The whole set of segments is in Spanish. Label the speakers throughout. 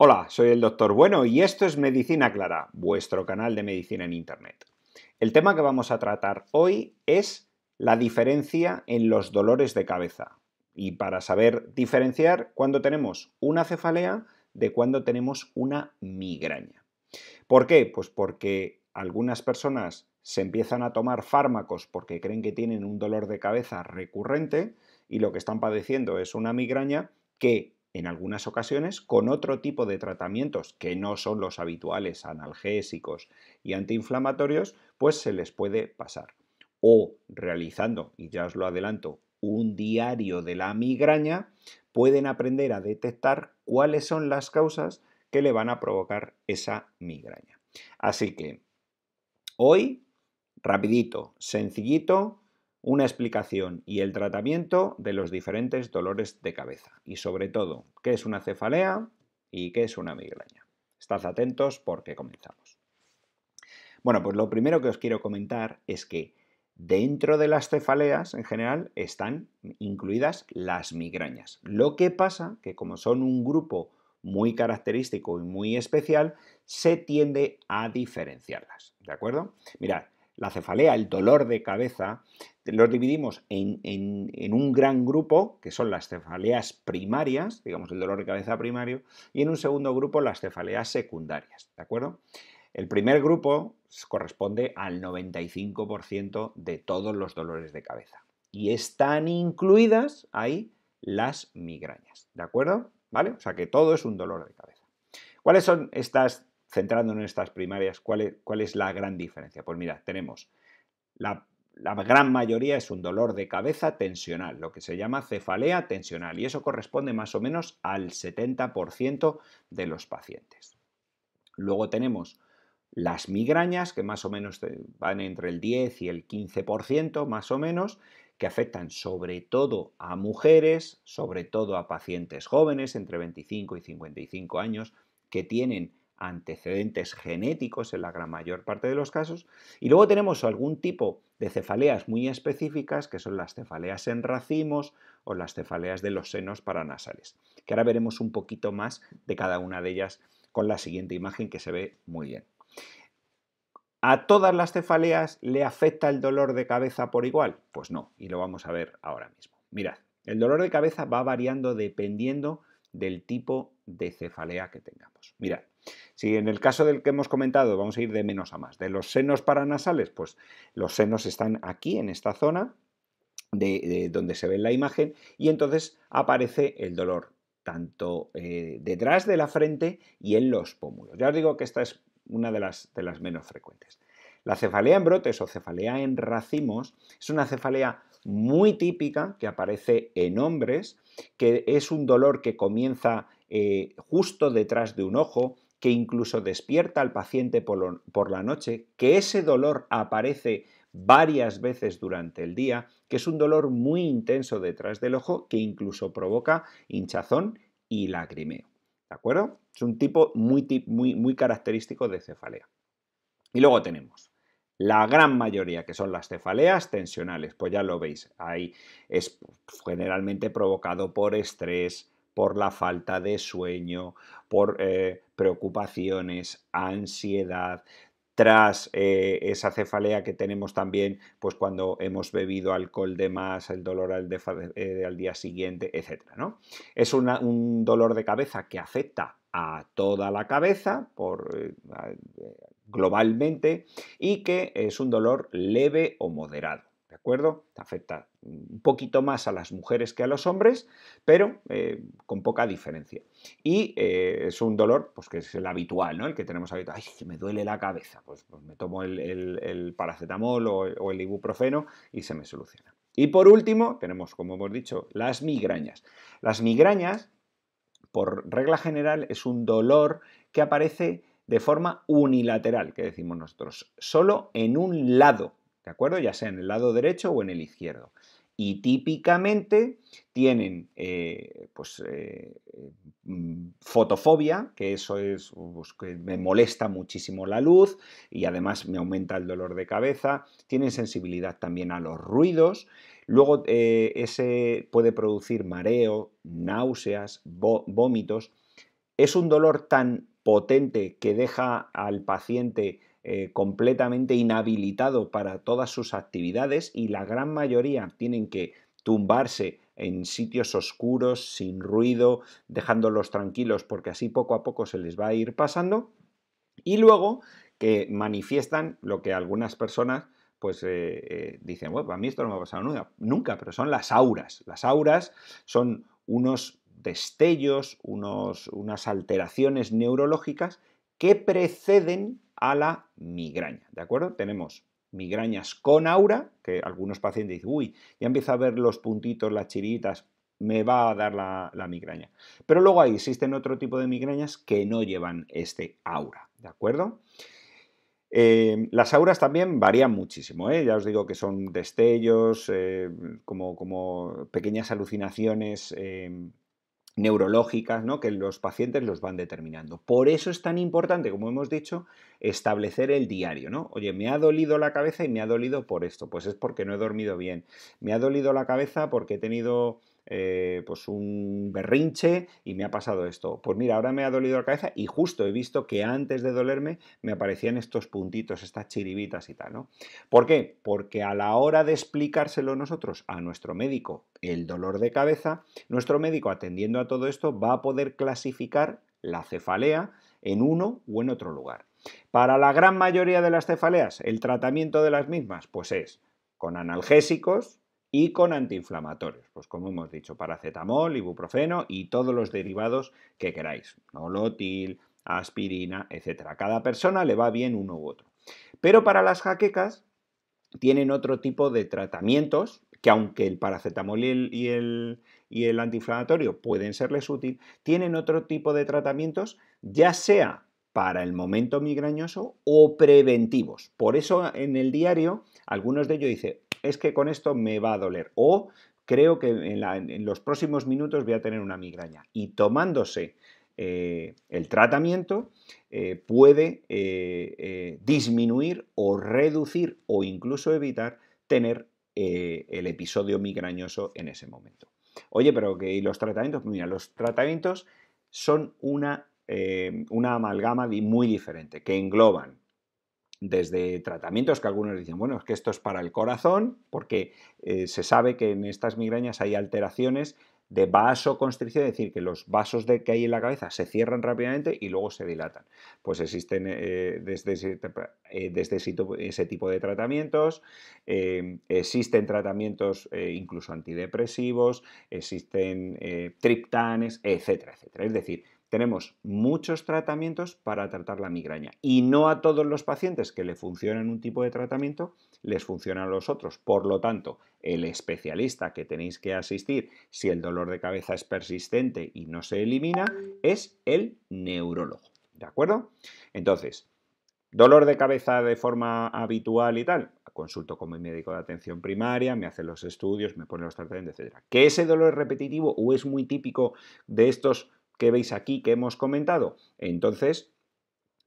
Speaker 1: Hola, soy el doctor Bueno y esto es Medicina Clara, vuestro canal de medicina en Internet. El tema que vamos a tratar hoy es la diferencia en los dolores de cabeza. Y para saber diferenciar cuando tenemos una cefalea de cuando tenemos una migraña. ¿Por qué? Pues porque algunas personas se empiezan a tomar fármacos porque creen que tienen un dolor de cabeza recurrente y lo que están padeciendo es una migraña que en algunas ocasiones con otro tipo de tratamientos que no son los habituales analgésicos y antiinflamatorios, pues se les puede pasar. O realizando, y ya os lo adelanto, un diario de la migraña, pueden aprender a detectar cuáles son las causas que le van a provocar esa migraña. Así que hoy, rapidito, sencillito, una explicación y el tratamiento de los diferentes dolores de cabeza y sobre todo qué es una cefalea y qué es una migraña. Estad atentos porque comenzamos. Bueno, pues lo primero que os quiero comentar es que dentro de las cefaleas en general están incluidas las migrañas. Lo que pasa que como son un grupo muy característico y muy especial, se tiende a diferenciarlas, ¿de acuerdo? Mirad, la cefalea, el dolor de cabeza, los dividimos en, un gran grupo, que son las cefaleas primarias, digamos el dolor de cabeza primario, y en un segundo grupo las cefaleas secundarias, ¿de acuerdo? El primer grupo corresponde al 95% de todos los dolores de cabeza. Y están incluidas ahí las migrañas, ¿de acuerdo? ¿Vale? O sea que todo es un dolor de cabeza. ¿Cuáles son estas centrándonos en estas primarias, ¿cuál es, ¿cuál es, la gran diferencia? Pues mira, tenemos la, la gran mayoría es un dolor de cabeza tensional, lo que se llama cefalea tensional, y eso corresponde más o menos al 70% de los pacientes. Luego tenemos las migrañas, que más o menos van entre el 10 y el 15%, más o menos, que afectan sobre todo a mujeres, sobre todo a pacientes jóvenes entre 25 y 55 años, que tienen antecedentes genéticos en la gran mayor parte de los casos. Y luego tenemos algún tipo de cefaleas muy específicas, que son las cefaleas en racimos o las cefaleas de los senos paranasales, que ahora veremos un poquito más de cada una de ellas con la siguiente imagen que se ve muy bien. ¿A todas las cefaleas le afecta el dolor de cabeza por igual? Pues no, y lo vamos a ver ahora mismo. Mirad, el dolor de cabeza va variando dependiendo del tipo de cefalea que tengamos. Mirad, si en el caso del que hemos comentado vamos a ir de menos a más, de los senos paranasales, pues los senos están aquí en esta zona de, donde se ve la imagen y entonces aparece el dolor tanto eh, detrás de la frente y en los pómulos. Ya os digo que esta es una de las, menos frecuentes. La cefalea en brotes o cefalea en racimos es una cefalea muy típica que aparece en hombres, que es un dolor que comienza eh, justo detrás de un ojo, que incluso despierta al paciente por, la noche, que ese dolor aparece varias veces durante el día, que es un dolor muy intenso detrás del ojo, que incluso provoca hinchazón y lagrimeo. ¿De acuerdo? Es un tipo muy, muy, muy característico de cefalea. Y luego tenemos la gran mayoría, que son las cefaleas tensionales, pues ya lo veis, ahí es generalmente provocado por estrés, por la falta de sueño, por eh, preocupaciones, ansiedad, tras eh, esa cefalea que tenemos también pues cuando hemos bebido alcohol de más, el dolor al, eh, día siguiente, etc. Es un dolor de cabeza que afecta a toda la cabeza globalmente y que es un dolor leve o moderado acuerdo? Afecta un poquito más a las mujeres que a los hombres, pero eh, con poca diferencia. Y eh, es un dolor pues, que es el habitual, ¿no? El que tenemos habitual. ¡Ay, que me duele la cabeza! Pues, pues me tomo el, paracetamol o el ibuprofeno y se me soluciona. Y por último, tenemos, como hemos dicho, las migrañas. Las migrañas, por regla general, es un dolor que aparece de forma unilateral, que decimos nosotros, solo en un lado ¿de acuerdo? Ya sea en el lado derecho o en el izquierdo. Y típicamente tienen eh, pues, eh, mm, fotofobia, que eso es, pues, que me molesta muchísimo la luz y además me aumenta el dolor de cabeza. Tienen sensibilidad también a los ruidos. Luego eh, ese puede producir mareo, náuseas, vómitos. Es un dolor tan potente que deja al paciente eh, completamente inhabilitado para todas sus actividades y la gran mayoría tienen que tumbarse en sitios oscuros, sin ruido, dejándolos tranquilos porque así poco a poco se les va a ir pasando. Y luego que manifiestan lo que algunas personas pues eh, eh, dicen, bueno, a mí esto no me ha pasado nunca, nunca, pero son las auras. Las auras son unos destellos, unos, unas alteraciones neurológicas que preceden a la migraña, ¿de acuerdo? Tenemos migrañas con aura, que algunos pacientes dicen, uy, ya empiezo a ver los puntitos, las chiritas, me va a dar la, migraña. Pero luego ahí existen otro tipo de migrañas que no llevan este aura, ¿de acuerdo? Eh, las auras también varían muchísimo, ¿eh? ya os digo que son destellos, eh, como, como, pequeñas alucinaciones eh, neurológicas ¿no? que los pacientes los van determinando. Por eso es tan importante, como hemos dicho, establecer el diario. ¿no? Oye, me ha dolido la cabeza y me ha dolido por esto. Pues es porque no he dormido bien. Me ha dolido la cabeza porque he tenido eh, pues un berrinche y me ha pasado esto. Pues mira, ahora me ha dolido la cabeza y justo he visto que antes de dolerme me aparecían estos puntitos, estas chiribitas y tal, ¿no? ¿Por qué? Porque a la hora de explicárselo nosotros a nuestro médico el dolor de cabeza, nuestro médico atendiendo a todo esto va a poder clasificar la cefalea en uno o en otro lugar. Para la gran mayoría de las cefaleas, el tratamiento de las mismas, pues es con analgésicos, y con antiinflamatorios, pues como hemos dicho, paracetamol, ibuprofeno y todos los derivados que queráis, nolotil, aspirina, etcétera. Cada persona le va bien uno u otro. Pero para las jaquecas tienen otro tipo de tratamientos que aunque el paracetamol y el, y el, antiinflamatorio pueden serles útil, tienen otro tipo de tratamientos, ya sea para el momento migrañoso o preventivos. Por eso en el diario algunos de ellos dicen, es que con esto me va a doler o creo que en, los próximos minutos voy a tener una migraña. Y tomándose eh, el tratamiento eh, puede eh, disminuir o reducir o incluso evitar tener el episodio migrañoso en ese momento. Oye, pero que los tratamientos, mira, los tratamientos son una, una amalgama muy diferente, que engloban desde tratamientos que algunos dicen, bueno, es que esto es para el corazón, porque eh, se sabe que en estas migrañas hay alteraciones de vasoconstricción, es decir, que los vasos de, que hay en la cabeza se cierran rápidamente y luego se dilatan. Pues existen eh, desde, ese, eh, desde ese, tipo de tratamientos, existen tratamientos incluso antidepresivos, existen triptanes, etcétera, etcétera. Es decir, tenemos muchos tratamientos para tratar la migraña y no a todos los pacientes que le funcionan un tipo de tratamiento les funcionan los otros. Por lo tanto, el especialista que tenéis que asistir si el dolor de cabeza es persistente y no se elimina es el neurólogo. ¿De acuerdo? Entonces, dolor de cabeza de forma habitual y tal. Consulto con mi médico de atención primaria, me hace los estudios, me pone los tratamientos, etc. Que ese dolor repetitivo o es muy típico de estos que veis aquí que hemos comentado. Entonces,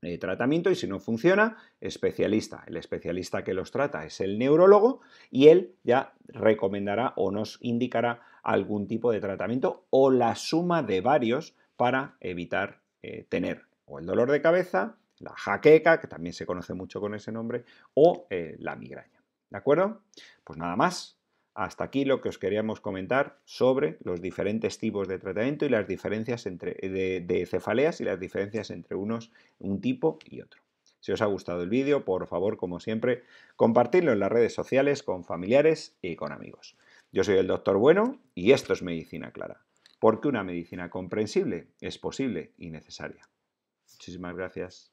Speaker 1: eh, tratamiento y si no funciona, especialista. El especialista que los trata es el neurólogo y él ya recomendará o nos indicará algún tipo de tratamiento o la suma de varios para evitar eh, tener o el dolor de cabeza, la jaqueca, que también se conoce mucho con ese nombre, o eh, la migraña. ¿De acuerdo? Pues nada más. Hasta aquí lo que os queríamos comentar sobre los diferentes tipos de tratamiento y las diferencias entre, de, cefaleas y las diferencias entre unos, un tipo y otro. Si os ha gustado el vídeo, por favor, como siempre, compartidlo en las redes sociales con familiares y con amigos. Yo soy el doctor Bueno y esto es Medicina Clara, porque una medicina comprensible es posible y necesaria. Muchísimas gracias.